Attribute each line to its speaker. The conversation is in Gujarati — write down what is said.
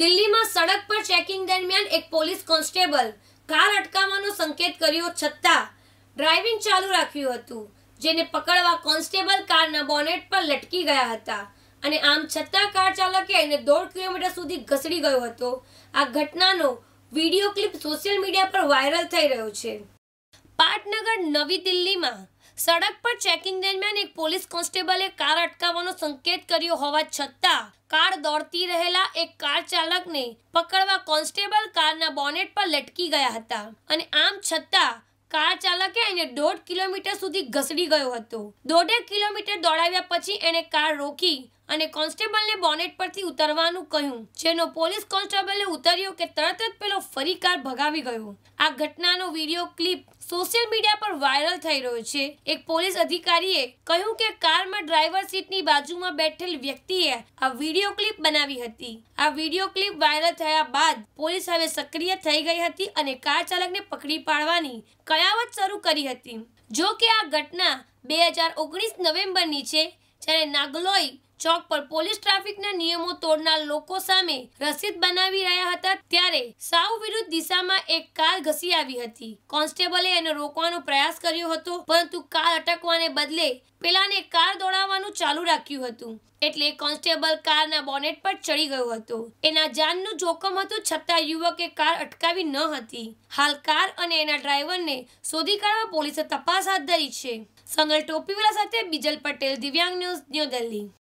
Speaker 1: દિલ્હીમાં સડક પર ચેકિંગ દરમિયાન એક પોલીસ કોન્સ્ટેબલ કાર અટકાવવાનો સંકેત કર્યો છતાં ડ્રાઇવિંગ ચાલુ રાખ્યું હતું જેને પકડવા કોન્સ્ટેબલ કારના બોનેટ પર લટકી ગયા હતા અને આમ છતાં કાર ચાલકે એને દોઢ કિલોમીટર સુધી ઘસડી ગયો હતો આ ઘટનાનો વિડીયો ક્લિપ સોશિયલ મીડિયા પર વાયરલ થઈ રહ્યો છે પાટનગર નવી દિલ્હીમાં સડક પર ચેકિંગ દરમિયાન એક પોલીસ કોન્સ્ટેબલે કાર અટકાવવાનો સંકેત કર્યો હોવા છતાં કાર દોડતી રહેલા એક કાર ચાલકને પકડવા કોન્સ્ટેબલ કારના બોનેટ પર લટકી ગયા હતા અને આમ છતાં કાર ચાલકે એને દોઢ કિલોમીટર સુધી ઘસડી ગયો હતો દોઢેક કિલોમીટર દોડાવ્યા પછી એણે કાર રોકી અને કોન્સ્ટેબલને બોનેટ પરથી ઉતરવાનું કહ્યું જેનો પોલીસ કોન્સ્ટેબલે ઉતર્યો કે તરત જ પેલો ફરી કાર ભગાવી ગયો આ ઘટનાનો વિડીયો ક્લિપ સોશિયલ મીડિયા પર વાયરલ થઈ રહ્યો છે એક પોલીસ અધિકારીએ કહ્યું કે કારમાં ડ્રાઈવર સીટની બાજુમાં બેઠેલ વ્યક્તિએ આ વિડીયો ક્લિપ બનાવી હતી આ વિડીયો ક્લિપ વાયરલ થયા બાદ પોલીસ હવે સક્રિય થઈ ગઈ હતી અને કાર ચાલકને પકડી પાડવાની કયાવત શરૂ કરી હતી જો કે આ ઘટના બે હજાર ઓગણીસ નવેમ્બરની છે જ્યારે નાગલોઈ ચોક પર પોલીસ ટ્રાફિકના નિયમો તોડનાર લોકો સામે રસીદ બનાવી રહ્યા હતા ત્યારે સાવ વિરુદ્ધ દિશામાં એક કાર ઘસી આવી હતી કોન્સ્ટેબલે એને રોકવાનો પ્રયાસ કર્યો હતો પરંતુ કાર અટકવાને બદલે પેલાને કાર દોડાવવાનું ચાલુ રાખ્યું હતું એટલે કોન્સ્ટેબલ કારના બોનેટ પર ચડી ગયો હતો એના જાનનું જોખમ હતું છતાં યુવકે કાર અટકાવી ન હતી હાલ કાર અને એના ડ્રાઈવરને શોધી કાઢવા પોલીસે તપાસ હાથ ધરી છે સંગલ ટોપીવાલા સાથે બિજલ પટેલ દિવ્યાંગ ન્યૂઝ ન્યૂ દિલ્હી